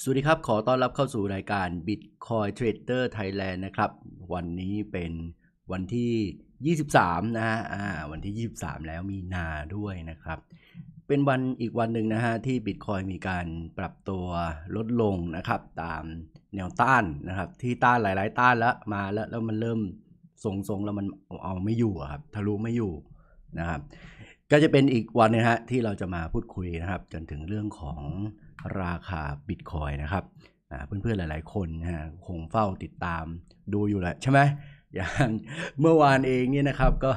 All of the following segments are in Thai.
สวัสดีครับ ขอต้อนรับเข้าสู่รายการ Bitcoin Trader Thailand นะครับ วันนี้เป็นวันที่ 23 นะฮะวันที่ 23 แล้วมีนาด้วยนะครับ เป็นวันอีกวันหนึ่งนะฮะที่ Bitcoin มีการปรับตัวลดลงนะครับ ตามแนวต้านนะครับ ที่ต้านหลาย ๆ ต้านแล้วมาแล้ว แล้วมันเริ่มทรงๆ แล้วมันเอาไม่อยู่ครับทะลุไม่อยู่นะครับก็จะเป็นอีกวันนะฮะที่เราจะมาพูดคุยนะครับ จนถึงเรื่องของราคาบิตคอยนะครับเพื่อนๆ หลายๆ คนนะคงเฝ้าติดตาม ดูอยู่แหละใช่ไหมอย่างเมื่อวานเองเนี่ยนะครับก็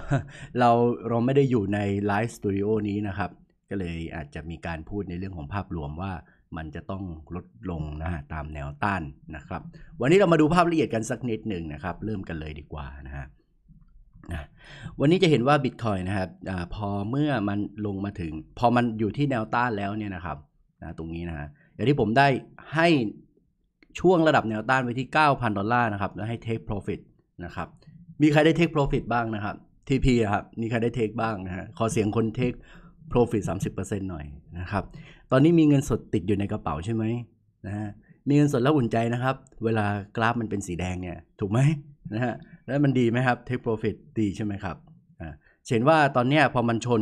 เราเราไม่ได้อยู่ในไลฟ์สตูดิโอนี้นะครับ ก็เลยอาจจะมีการพูดในเรื่องของภาพรวมว่ามันจะต้องลดลงนะตามแนวต้านนะครับ วันนี้เรามาดูภาพละเอียดกันสักนิดหนึ่งนะครับ เริ่มกันเลยดีกว่านะฮะวันนี้จะเห็นว่าบิตคอยนะครับอพอเมื่อมันลงมาถึง พอมันอยู่ที่แนวต้านแล้วเนี่ยนะครับนะตรงนี้นะฮะอย่างที่ผมได้ให้ช่วงระดับแนวต้านไว้ที่9,000ดอลลาร์นะครับ แล้วให้ take profit นะครับมีใครได้ take profit บ้างนะครับ TP ครับมีใครได้ take บ้างนะฮะขอเสียงคน take profit 30%หน่อยนะครับ ตอนนี้มีเงินสดติดอยู่ในกระเป๋าใช่ไหมนะฮะมีเงินสดแล้วอุ่นใจนะครับ เวลากราฟมันเป็นสีแดงเนี่ย ถูกไหมนะฮะแล้วมันดีไหมครับ take profit ดีใช่ไหมครับอ่าเห็นว่าตอนนี้พอมันชน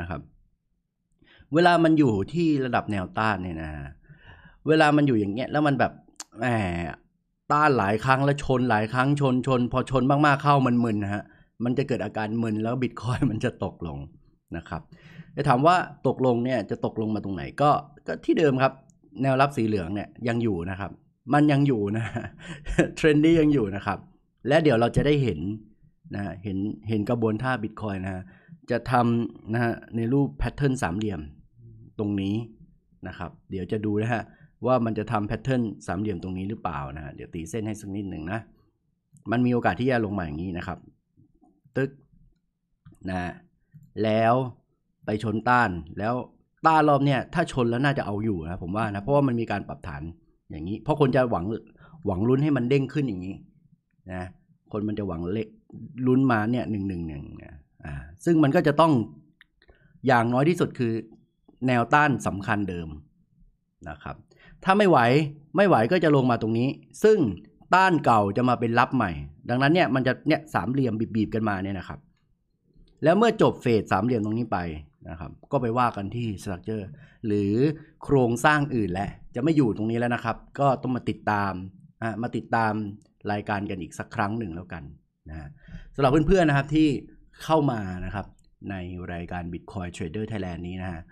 นะครับเวลามันอยู่ที่ระดับแนวต้านเนี่ยนะเวลามันอยู่อย่างเงี้ยแล้วมันแบบ แหมต้านหลายครั้งแล้วชนหลายครั้งชนชนพอชนมากๆเข้ามันมึนนะฮะ มันจะเกิดอาการมึนแล้วบิตคอยมันจะตกลงนะครับ จะถามว่าตกลงเนี่ยจะตกลงมาตรงไหน ก็ก็ที่เดิมครับ แนวรับสีเหลืองเนี่ยยังอยู่นะครับ มันยังอยู่นะเทรนดี้ยังอยู่นะครับ และเดี๋ยวเราจะได้เห็นนะเห็นเห็นกระบวนท่าบิตคอยนะจะทำนะฮะในรูปแพทเทิร์นสามเหลี่ยมตรงนี้นะครับ เดี๋ยวจะดูนะฮะว่ามันจะทำแพทเทิร์นสามเหลี่ยมตรงนี้หรือเปล่านะฮะ เดี๋ยวตีเส้นให้สักนิดหนึ่งนะ มันมีโอกาสที่จะลงมาอย่างนี้นะครับ ตึกนะ แล้วไปชนต้าน แล้วต้านรอบเนี่ย ถ้าชนแล้วน่าจะเอาอยู่นะผมว่านะ เพราะว่ามันมีการปรับฐานอย่างนี้ เพราะคนจะหวัง หวังลุ้นให้มันเด้งขึ้นอย่างนี้นะ คนมันจะหวังเล็กลุ้นมาเนี่ยหนึ่งหนึ่งหนึ่งอ่า ซึ่งมันก็จะต้องอย่างน้อยที่สุดคือแนวต้านสำคัญเดิมนะครับ ถ้าไม่ไหว ไม่ไหวก็จะลงมาตรงนี้ ซึ่งต้านเก่าจะมาเป็นรับใหม่ ดังนั้นเนี่ยมันจะเนี่ยสามเหลี่ยมบีบๆกันมาเนี่ยนะครับ แล้วเมื่อจบเฟสสามเหลี่ยมตรงนี้ไปนะครับ ก็ไปว่ากันที่สตรัคเจอร์หรือโครงสร้างอื่นแหละ จะไม่อยู่ตรงนี้แล้วนะครับ ก็ต้องมาติดตาม อ่ะมาติดตามรายการกันอีกสักครั้งหนึ่งแล้วกันนะสำหรับเพื่อนๆนะครับที่เข้ามานะครับ ในรายการ Bitcoin Trader Thailand นี้นะฮะ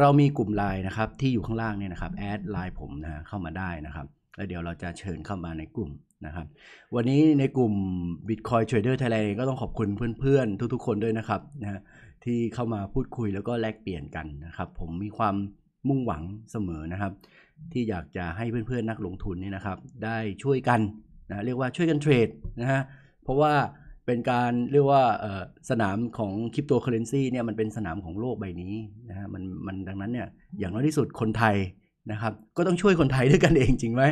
เรามีกลุ่มไลน์นะครับที่อยู่ข้างล่างเนี่ยนะครับแอดไลน์ผมนะเข้ามาได้นะครับแล้วเดี๋ยวเราจะเชิญเข้ามาในกลุ่มนะครับวันนี้ในกลุ่ม Bitcoin Trader Thailand ก็ต้องขอบคุณเพื่อนๆ ทุกๆคนด้วยนะครับนะที่เข้ามาพูดคุยแล้วก็แลกเปลี่ยนกันนะครับผมมีความมุ่งหวังเสมอนะครับ ที่อยากจะให้เพื่อนๆ นักลงทุนนี่นะครับได้ช่วยกันนะเรียกว่าช่วยกันเทรดนะฮะเพราะว่าเป็นการเรียกว่าสนามของคริปโตเคอเรนซีเนี่ยมันเป็นสนามของโลกใบนี้นะฮะมันมันดังนั้นเนี่ยอย่างน้อยที่สุดคนไทยนะครับก็ต้องช่วยคนไทยด้วยกันเองจริงไหม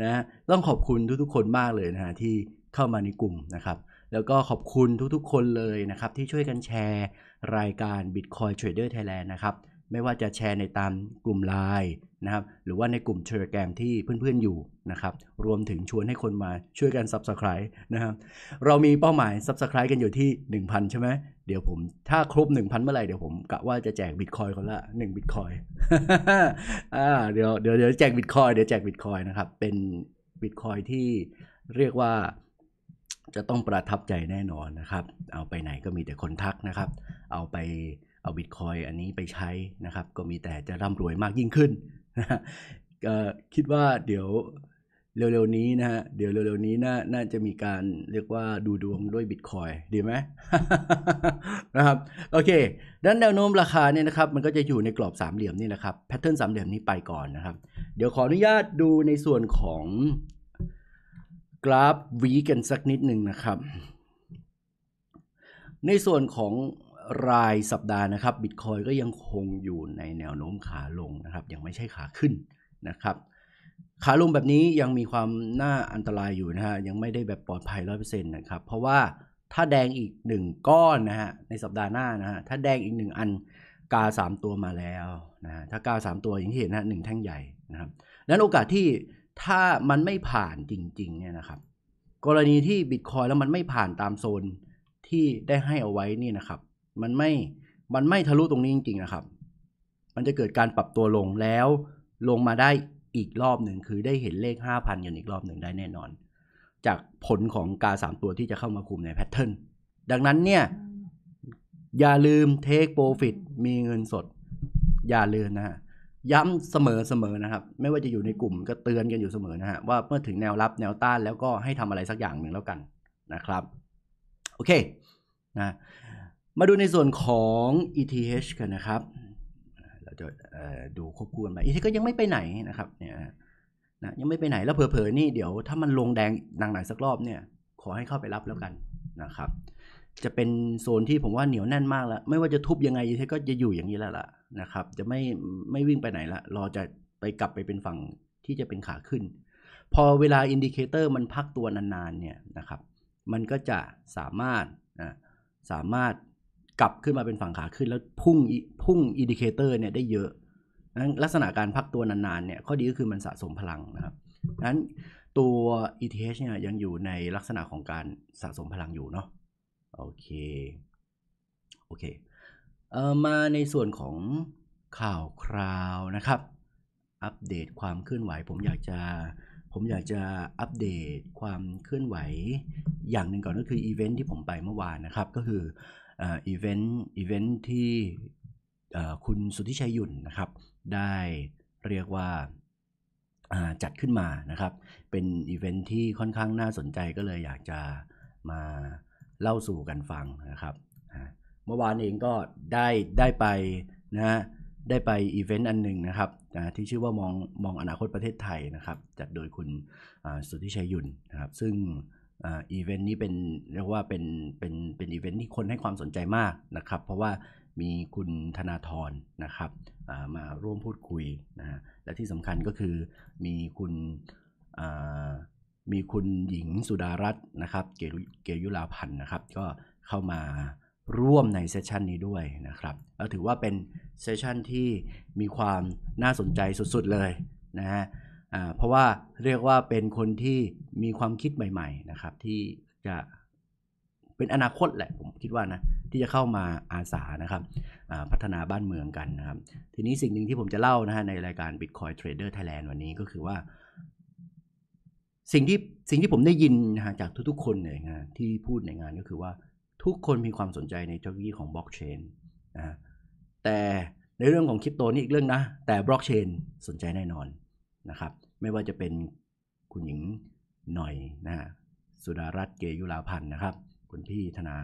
นะต้องขอบคุณทุกๆคนมากเลยนะฮะที่เข้ามาในกลุ่มนะครับแล้วก็ขอบคุณทุกๆคนเลยนะครับที่ช่วยกันแชร์รายการ Bitcoin Trader Thailand นะครับไม่ว่าจะแชร์ในตามกลุ่มไลน์นะครับหรือว่าในกลุ่มเทเลแกรมที่เพื่อนๆอยู่นะครับ รวมถึงชวนให้คนมาช่วยกัน Subscribe นะครับ เรามีเป้าหมาย Subscribe กันอยู่ที่ 1,000 ใช่ไหม เดี๋ยวผม ถ้าครบ 1,000 เมื่อไหร่เดี๋ยวผมกะว่าจะแจกบิตคอยคนละ1บิตคอยอ่าเดี๋ยวเดี๋ยวเดี๋ยวแจกบิตคอยเดี๋ยวแจกบิตคอยนะครับ เป็นบิตคอยที่เรียกว่าจะต้องประทับใจแน่นอนนะครับ เอาไปไหนก็มีแต่คนทักนะครับ เอาไปเอาบิตคอยอันนี้ไปใช้นะครับ ก็มีแต่จะร่ำรวยมากยิ่งขึ้นคิดว่าเดี๋ยวเร็วๆนี้นะฮะเดี๋ยวเร็วๆนี้น่าน่าจะมีการเรียกว่าดูดวงด้วยบิตคอยดีไหมนะครับโอเค ด้านแนวโน้มราคาเนี่ยนะครับ มันก็จะอยู่ในกรอบสามเหลี่ยมนี่แหละครับแพทเทิร์นสามเหลี่ยมนี้ไปก่อนนะครับ เดี๋ยวขออนุญาตดูในส่วนของกราฟวีกันสักนิดหนึ่งนะครับ ในส่วนของรายสัปดาห์นะครับบิตคอยก็ยังคงอยู่ในแนวโน้มขาลงนะครับ ยังไม่ใช่ขาขึ้นนะครับ ขาลงแบบนี้ยังมีความน่าอันตรายอยู่นะฮะยังไม่ได้แบบปลอดภัยร้อยเปอร์เซ็นต์นะครับ เพราะว่าถ้าแดงอีกหนึ่งก้อนนะฮะในสัปดาห์หน้านะฮะถ้าแดงอีกหนึ่งอันกาสามตัวมาแล้วนะฮะถ้ากาสามตัวอย่างที่เห็นนะหนึ่งแท่งใหญ่นะครับนั้นโอกาสที่ถ้ามันไม่ผ่านจริงๆเนี่ยนะครับ กรณีที่บิตคอยแล้วมันไม่ผ่านตามโซนที่ได้ให้เอาไว้นี่นะครับมันไม่ มันไม่ทะลุตรงนี้จริงๆนะครับ มันจะเกิดการปรับตัวลงแล้วลงมาได้อีกรอบหนึ่ง คือได้เห็นเลข 5,000ันอีกรอบหนึ่งได้แน่นอน จากผลของกา3ตัวที่จะเข้ามาคุมในแพทเทิร์นดังนั้นเนี่ย อย่าลืมเทคโปรฟิตมีเงินสด อย่าลืมนะฮะย้ำเสมอเสมอนะครับ ไม่ว่าจะอยู่ในกลุ่มก็เตือนกันอยู่เสมอนะฮะ ว่าเมื่อถึงแนวรับแนวต้านแล้วก็ให้ทำอะไรสักอย่างหนึ่งแล้วกันนะครับ โอเคนะมาดูในส่วนของ ETH กันนะครับ เราจะดูควบคู่กันไป ETH ก็ยังไม่ไปไหนนะครับ เนี่ย นะยังไม่ไปไหนแล้วเผลอๆ นี่เดี๋ยวถ้ามันลงแดงนังไหนสักรอบเนี่ย ขอให้เข้าไปรับแล้วกันนะครับ จะเป็นโซนที่ผมว่าเหนียว แน่นมากแล้วไม่ว่าจะทุบยังไง ETH ก็จะอยู่อย่างนี้แล้วล่ะนะครับจะไม่ไม่วิ่งไปไหนละรอจะไปกลับไปเป็นฝั่งที่จะเป็นขาขึ้น พอเวลาอินดิเคเตอร์ มันพักตัวนาน ๆ เนี่ยนะครับ มันก็จะสามารถนะสามารถกลับขึ้นมาเป็นฝั่งขาขึ้น แล้วพุ่งพุ่งอินดิเคเตอร์เนี่ยได้เยอะนั้นลักษณะการพักตัวนาน ๆเนี่ยข้อดีก็คือมันสะสมพลังนะครับนั้นตัว ETH เนี่ยยังอยู่ในลักษณะของการสะสมพลังอยู่เนาะ โอเค โอเคเอ่อมาในส่วนของข่าวคราวนะครับ อัปเดตความเคลื่อนไหว ผมอยากจะผมอยากจะอัปเดตความเคลื่อนไหว อย่างหนึ่งก่อนก็คืออีเวนท์ที่ผมไปเมื่อวานนะครับ ก็คืออีเวนต์อีเวนต์ที่คุณสุทธิชัยยุ่นนะครับ ได้เรียกว่าจัดขึ้นมานะครับ เป็นอีเวนต์ที่ค่อนข้างน่าสนใจก็เลยอยากจะมาเล่าสู่กันฟังนะครับเมื่อวานเองก็ได้ได้ไปนะได้ไปอีเวนต์อันหนึ่งนะครับ ที่ชื่อว่ามองมองอนาคตประเทศไทยนะครับ จัดโดยคุณสุทธิชัยยุ่นนะครับ ซึ่งอีเวนต์นี้เป็นเรียกว่าเป็นเป็นเป็นอีเวนต์ที่คนให้ความสนใจมากนะครับ เพราะว่ามีคุณธนาธรนะครับมาร่วมพูดคุยนะฮะและที่สำคัญก็คือมีคุณมีคุณหญิงสุดารัตน์นะครับเกยุลาพันธ์นะครับ ก็เข้ามาร่วมในเซสชันนี้ด้วยนะครับ แล้วถือว่าเป็นเซสชันที่มีความน่าสนใจสุดๆเลยนะฮะเพราะว่าเรียกว่าเป็นคนที่มีความคิดใหม่ ๆ นะครับ ที่จะเป็นอนาคตแหละผมคิดว่านะ ที่จะเข้ามาอาสานะครับพัฒนาบ้านเมืองกันนะครับ ทีนี้สิ่งหนึ่งที่ผมจะเล่านะฮะ ในรายการ Bitcoin Trader Thailand วันนี้ก็คือว่า สิ่งที่สิ่งที่ผมได้ยินนะฮะจากทุกๆ คนในงานที่พูดในงานก็คือว่าทุกคนมีความสนใจในเทคโนโลยีของบล็อกเชนนะแต่ในเรื่องของคริปโตนี่อีกเรื่องนะแต่บล็อกเชนสนใจแน่นอนนะครับไม่ว่าจะเป็นคุณหญิงหน่อยนะสุดารัตน์เกยุราพันธ์นะครับคุณพี่ธนา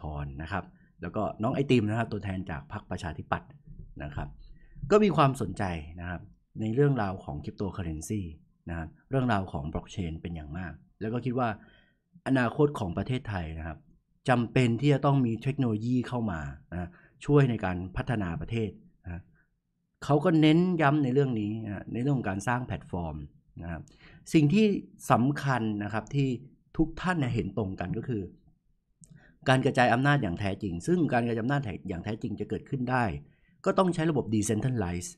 ธรนะครับ แล้วก็น้องไอติมนะครับ ตัวแทนจากพรรคประชาธิปัตย์นะครับก็มีความสนใจนะครับในเรื่องราวของคริปโตเคอเรนซีนะครับเรื่องราวของบล็อกเชนเป็นอย่างมาก แล้วก็คิดว่าอนาคตของประเทศไทยนะครับจำเป็นที่จะต้องมีเทคโนโลยีเข้ามานะช่วยในการพัฒนาประเทศเขาก็เน้นย้ำในเรื่องนี้ในเรื่องการสร้างแพลตฟอร์มนะครับสิ่งที่สำคัญนะครับที่ทุกท่านเห็นตรงกันก็คือการกระจายอำนาจอย่างแท้จริง ซึ่งการกระจายอำนาจอย่างแท้จริงจะเกิดขึ้นได้ ก็ต้องใช้ระบบ decentralized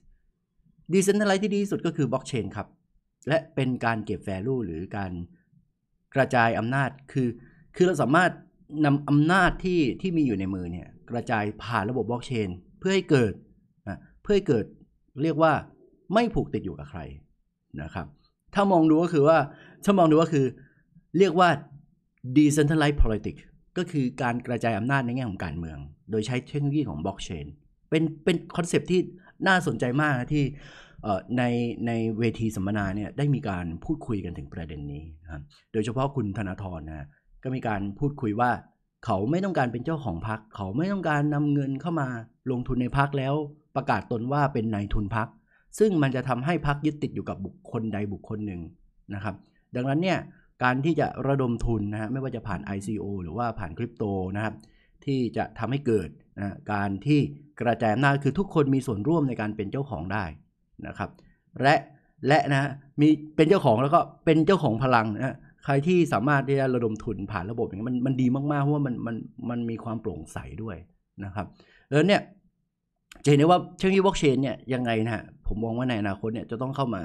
decentralized ที่ดีสุดก็คือบล็อกเชนครับ และเป็นการเก็บ value หรือการกระจายอำนาจคือคือเราสามารถนำอำนาจที่ที่มีอยู่ในมือเนี่ยกระจายผ่านระบบบล็อกเชนเพื่อให้เกิดเพื่อให้เกิดเรียกว่าไม่ผูกติดอยู่กับใครนะครับ ถ้ามองดูก็คือว่า ถ้ามองดูก็คือ เรียกว่า decentralized politics ก็คือการกระจายอำนาจในแง่ของการเมือง โดยใช้เทคโนโลยีของบล็อกเชนเป็นเป็นคอนเซปที่น่าสนใจมากนะที่ในในเวทีสัมมนาเนี่ยได้มีการพูดคุยกันถึงประเด็นนี้นะโดยเฉพาะคุณธนาธรนะก็มีการพูดคุยว่าเขาไม่ต้องการเป็นเจ้าของพัก เขาไม่ต้องการนำเงินเข้ามาลงทุนในพักแล้วประกาศตนว่าเป็นนายทุนพัก ซึ่งมันจะทำให้พักยึดติดอยู่กับบุคคลใดบุคคลหนึ่งนะครับ ดังนั้นเนี่ยการที่จะระดมทุนนะฮะไม่ว่าจะผ่าน ICO หรือว่าผ่านคริปโตนะครับที่จะทำให้เกิดนะการที่กระจายอำนาจคือทุกคนมีส่วนร่วมในการเป็นเจ้าของได้นะครับ และและนะมีเป็นเจ้าของแล้วก็เป็นเจ้าของพลังนะใครที่สามารถที่จะระดมทุนผ่านระบบอย่างนี้มันมันดีมากๆเพราะว่ามันมันมันมีความโปร่งใสด้วยนะครับแล้วเนี่ยจะเห็นได้ว่าเทคโนโลยีบล็อกเชนเนี่ยยังไงนะฮะผมมองว่าในอนาคตเนี่ยจะต้องเข้ามา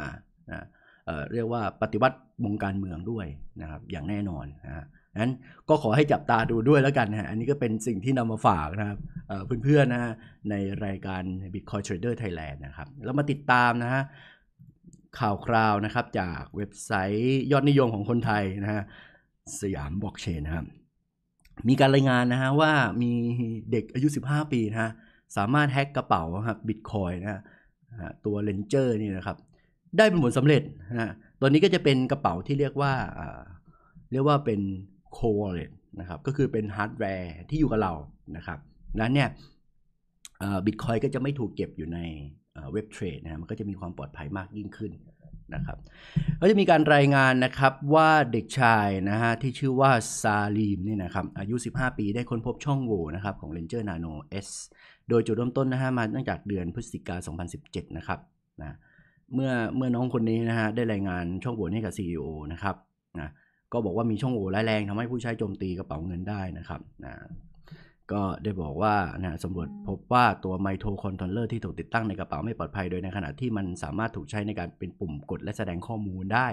นะเเรียกว่าปฏิวัติวงการเมืองด้วยนะครับอย่างแน่นอนนะงนั้นก็ขอให้จับตาดูด้วยแล้วกันฮะอันนี้ก็เป็นสิ่งที่นำมาฝากนะครับเพื่อนๆนะในรายการ Bitcoin Trader Thailand นะครับ แล้วมาติดตามนะฮะข่าวคราวนะครับ จากเว็บไซต์ยอดนิยมของคนไทยนะฮะสยามบล็อกเชนนะครับมีการรายงานนะฮะว่ามีเด็กอายุ 15 ปีนะฮะสามารถแฮกกระเป๋าครับบิตคอยนะตัวเลนเจอร์นี่นะครับได้เป็นผลสำเร็จนะตัวนี้ก็จะเป็นกระเป๋าที่เรียกว่าเรียกว่าเป็นโคเวล l e t นะครับ ก็คือเป็นฮาร์ดแวร์ที่อยู่กับเรานะครับนั้นเนี่ยบิตคอยก็จะไม่ถูกเก็บอยู่ในเว็บเทรดนะมันก็จะมีความปลอดภัยมากยิ่งขึ้นนะครับก็จะมีการรายงานนะครับว่าเด็กชายนะฮะที่ชื่อว่าซาลีมนี่นะครับอายุ 15 ปีได้ค้นพบช่องโหว่นะครับของเลนเจอร์นาโน S โดยจุดเริ่มต้นนะฮะมาตั้งจากเดือนพฤศจิกา 2017 นะครับนะ เมื่อเมื่อน้องคนนี้นะฮะได้รายงานช่องโหว่ให้กับ CEO นะครับนะ ก็บอกว่ามีช่องโหว่ร้ายแรงทำให้ผู้ใช้โจมตีกระเป๋าเงินได้นะครับนะ ก็ได้บอกว่านะสำรวจพบว่าตัวไมโทคอนโทรลเลอร์ที่ถูกติดตั้งในกระเป๋าไม่ปลอดภัยโดยในขณะที่มันสามารถถูกใช้ในการเป็นปุ่มกดและแสดงข้อมูลได้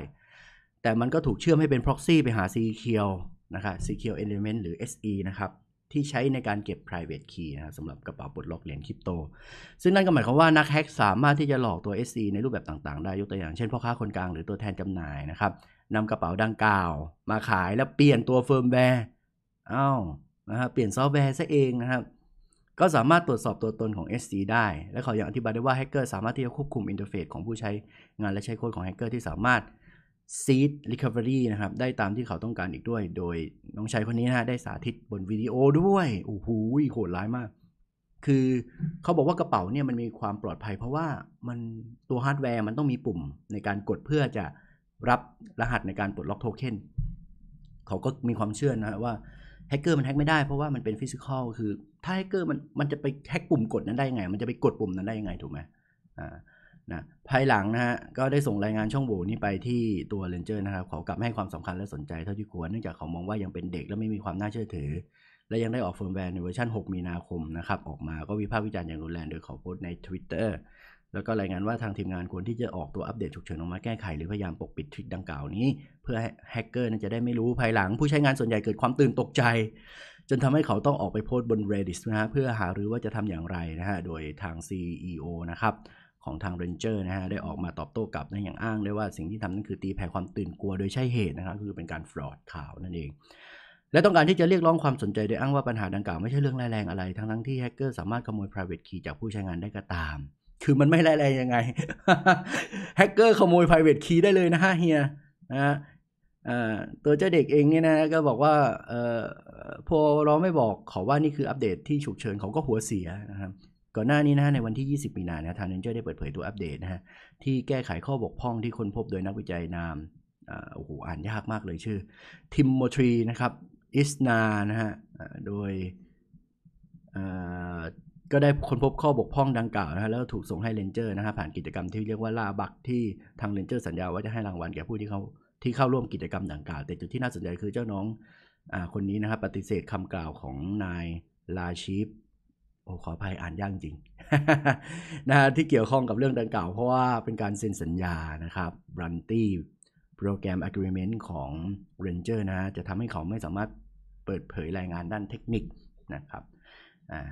แต่มันก็ถูกเชื่อมให้เป็นพอกซี่ไปหา c วนะครับซีเะ c q e l เ m e n t หรือ SE นะครับที่ใช้ในการเก็บ private key นะสำหรับกระเป๋าปลดล็อกเหรียญคริปโต ซึ่งนั่นก็หมายความว่านักแฮกสามารถที่จะหลอกตัว SC ในรูปแบบต่างๆ ได้ ยกตัวอย่างเช่นพ่อค้าคนกลางหรือตัวแทนจำหน่ายนะครับ นำกระเป๋าดังกล่าวมาขายแล้วเปลี่ยนตัวเฟิร์มแวร์อ้าวนะฮะเปลี่ยนซอฟต์แวร์ซะเองนะครับ ก็สามารถตรวจสอบตัวตนของ SC ได้ และเขายังอธิบายได้ว่าแฮกเกอร์สามารถที่จะควบคุมอินเทอร์เฟซของผู้ใช้งานและใช้โค้ดของแฮกเกอร์ที่สามารถ Seed Recovery นะครับ ได้ตามที่เขาต้องการอีกด้วย โดยน้องชายคนนี้นะะได้สาธิตบนวิดีโอด้วย โอ้โหโหดร้ายมาก คือเขาบอกว่ากระเป๋าเนี่ยมันมีความปลอดภัย เพราะว่ามันตัวฮาร์ดแวร์มันต้องมีปุ่มในการกดเพื่อจะรับรหัสในการปลดล็อกโทเค็นเขาก็มีความเชื่อนะว่าแฮกเกอร์มันแฮกไม่ได้เพราะว่ามันเป็นฟิสิกอลคือถ้าแฮกเกอร์มันมันจะไปแฮกปุ่มกดนั้นได้ยังไง มันจะไปกดปุ่มนั้นได้ยังไงถูกไหมอ่านะภายหลังนะฮะก็ได้ส่งรายงานช่องโหว่นี้ไปที่ตัวเรนเจอร์นะครับเขากลับให้ความสำคัญและสนใจเท่าที่ควรเนื่องจากเขามองว่ายังเป็นเด็กและไม่มีความน่าเชื่อถือ และยังได้ออกเฟิร์มแวร์ในเวอร์ชัน6มีนาคมนะครับออกมาก็วิพากษ์วิจารณ์อย่างรุนแรงโดยเขาโพสต์ใน Twitter แล้วก็รายงานว่าทางทีมงานควรที่จะออกตัวอัปเดตฉุกเฉินออกมาแก้ไขหรือพยายามปกปิดทริคดังกล่าวนี้ เพื่อแฮกเกอร์นนัจะได้ไม่รู้ภายหลังผู้ใช้งานส่วนใหญ่เกิดความตื่นตกใจ จนทำให้เขาต้องออกไปโพสต์บน r e d i s นะฮะเพื่อหารือว่าจะทำอย่างไรนะฮะโดยทาง CEO นะครับของทางเรนเจอร์นะฮะได้ออกมาตอบโต้กลับนะอย่างอ้างได้ว่าสิ่งที่ทำนั่นคือตีแผ่ความตื่นกลัวโดยใช่เหตุนะครับคือเป็นการฟรอดข่าวนั่นเอง และต้องการที่จะเรียกร้องความสนใจโดยอ้างว่าปัญหาดังกล่าว ไม่ใช่เรื่องแรงอะไรทั้งทั้งที่แฮกเกอร์สามารถขโมย private key จากผู้ใช้งานได้ก็ตาม คือมันไม่แรงยังไงแฮกเกอร์ขโมย private key ได้เลยนะฮะเฮียนะฮะตัวเจ้าเด็กเองเนี่ยนะก็บอกว่าพอเราไม่บอกขอว่านี่คืออัปเดตที่ฉุกเฉินเขาก็หัวเสียนะครับก่อนหน้านี้นะในวันที่ 20 มีนานะทางเนเจอร์ได้เปิดเผยตัวอัปเดตนะฮะ ที่แก้ไขข้อบกพร่องที่ค้นพบโดยนักวิจัยนามโอ้โหอ่านยากมากเลยชื่อ ทิมโมทรี นะครับ อิสนา นะฮะโดยก็ได้ค้นพบข้อบกพร่องดังกล่าวนะฮะ แล้วถูกส่งให้เลนเจอร์นะฮะ ผ่านกิจกรรมที่เรียกว่าล่าบักที่ทางเลนเจอร์สัญญาว่าจะให้รางวัลแก่ผู้ที่เขาที่เข้าร่วมกิจกรรมดังกล่าว แต่จุดที่น่าสนใจคือเจ้าน้องอคนนี้นะครับปฏิเสธคำกล่าวของนายลาชีฟโอ้ขออภัยอ่านยากจริงนะที่เกี่ยวข้องกับเรื่องดังกล่าว เพราะว่าเป็นการเซ็นสัญญานะครับรันตี้โปรแกรม Agreement ของ Ranger นะจะทำให้เขาไม่สามารถเปิดเผยรายงานด้านเทคนิคนะครับอ่า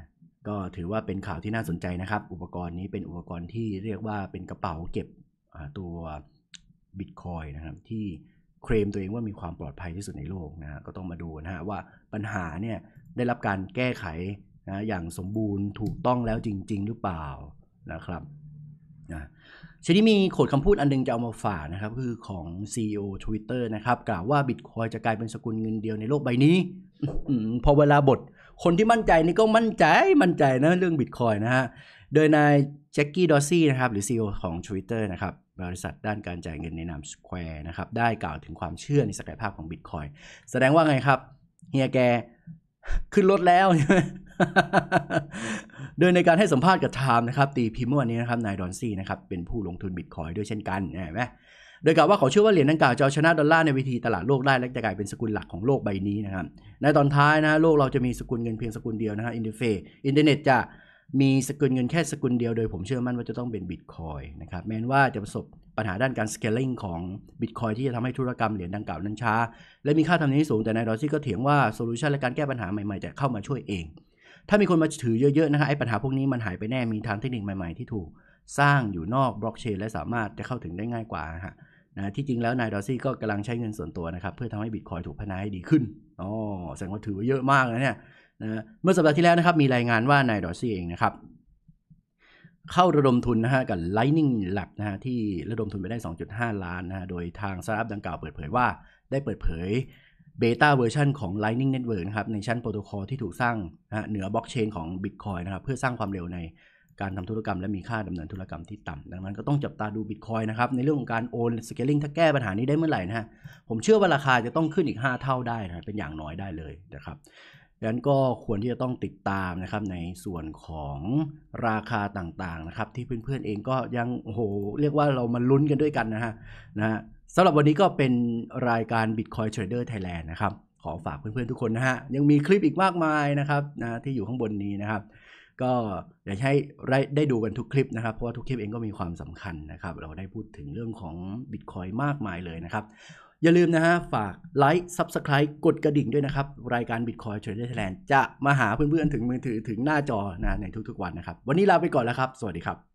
ก็ถือว่าเป็นข่าวที่น่าสนใจนะครับอุปกรณ์นี้เป็นอุปกรณ์ที่เรียกว่าเป็นกระเป๋าเก็บตัวบิตคอยนะครับที่เคลมตัวเองว่ามีความปลอดภัยที่สุดในโลกนะก็ต้องมาดูนะฮะว่าปัญหาเนี่ยได้รับการแก้ไขนะอย่างสมบูรณ์ถูกต้องแล้วจริง ๆ หรือเปล่านะครับนะทีนี้มีโคดคำพูดอันนึงจะเอามาฝากนะครับ คือของ CEO Twitter นะครับ กล่าวว่าบิตคอยจะกลายเป็นสกุลเงินเดียวในโลกใบนี้พอเวลาบทคนที่มั่นใจนี่ก็มั่นใจมั่นใจนะเรื่องบิตคอยนะฮะโดยนายแจ็คกี้ดอซี่นะครับ หรือ CEO ของ Twitter นะครับบริษัทด้านการจ่ายเงินในนามสแควร์นะครับ ได้กล่าวถึงความเชื่อในศักยภาพของบิตคอยแสดงว่าไงครับเฮียแกขึ้นรถแล้วใช่ไหมโดยในการให้สัมภาษณ์กับไทม์นะครับ ตีพิมพ์เมื่อวันนี้นะครับนายดอนซี่นะครับเป็นผู้ลงทุนบิตคอยด้วยเช่นกันใช่ไหมโดยกล่าวว่าเขาเชื่อว่าเหรียญดังกล่าวจะชนะดอลลาร์ ในวิธีตลาดโลกได้และจะกลายเป็นสกุลหลักของโลกใบนี้นะครับ ในตอนท้ายนะโลกเราจะมีสกุลเงินเพียงสกุลเดียวนะฮะอินเทอร์เฟซอินเทอร์เน็ตจะมีสกุลเงินแค่สกุลเดียวโดยผมเชื่อมั่นว่าจะต้องเป็นบิตคอยนะครับแม้ว่าจะประสบปัญหาด้านการ scaling ของบิตคอยที่จะทำให้ธุรกรรมเหรียญดังกล่าวนั้นช้า และมีค่าธรรมเนียมสูงแต่นายดอซี่ก็เถียงว่าโซลูชันและการแก้ปัญหาใหม่ๆ จะเข้ามาช่วยเอง ถ้ามีคนมาถือเยอะๆนะฮะไอ้ปัญหาพวกนี้มันหายไปแน่ มีทางเทคนิคใหม่ๆ ที่ถูกสร้างอยู่นอกบล็อกเชนและสามารถจะเข้าถึงได้ง่ายกว่าฮะนะที่จริงแล้วนายดอซี่ก็กำลังใช้เงินส่วนตัวนะครับเพื่อทำให้บิตคอยถูกพัฒนาให้ดีขึ้นอ๋อแสดงว่าถือวเยอะมากนะเนี่ยนะเมื่อสัปดาห์ที่แล้วนะครับมีรายงานว่านายดอซี่เองนะครับ เข้าระดมทุนนะฮะกับ Lightning Lab นะฮะที่ระดมทุนไปได้ 2.5 ล้านนะฮะโดยทางสตาร์ทดังกล่าวเปิดเผยว่าได้เปิดเผยเบต้าเวอร์ชันของ Lightning Network นะครับในชั้นโปรโตคอลที่ถูกสร้างนะเหนือบล็อกเชนของ Bitcoin นะครับเพื่อสร้างความเร็วในการทำธุรกรรม และมีค่าดำเนินธุรกรรมที่ต่ำดังนั้นก็ต้องจับตาดู Bitcoin นะครับ ในเรื่องของการโอนสเกลลิงถ้าแก้ปัญหานี้ได้เมื่อไหร่นะฮะผมเชื่อว่าราคาจะต้องขึ้นอีก 5 เท่าได้นะเป็นอย่างน้อยได้เลยนะครับดังนั้นก็ควรที่จะต้องติดตามนะครับในส่วนของราคาต่างๆนะครับ ที่เพื่อน ๆ เองก็ยังโอ้โหเรียกว่าเรามาลุ้นกันด้วยกันนะฮะนะฮะสำหรับวันนี้ก็เป็นรายการ Bitcoin Trader Thailand นะครับขอฝากเพื่อนๆทุกคนนะฮะยังมีคลิปอีกมากมายนะครับนะที่อยู่ข้างบนนี้นะครับ ก็อยากให้ได้ดูกันทุกคลิป นะครับเพราะว่าทุกคลิปเองก็มีความสำคัญนะครับเราได้พูดถึงเรื่องของ Bitcoin มากมายเลยนะครับอย่าลืมนะฮะฝากไลค์ Subscribe กดกระดิ่งด้วยนะครับ รายการ Bitcoin Trader Thailand จะมาหาเพื่อนๆ ถึงมือถือถึงหน้าจอนะในทุกๆ วันนะครับ วันนี้ลาไปก่อนแล้วครับ สวัสดีครับ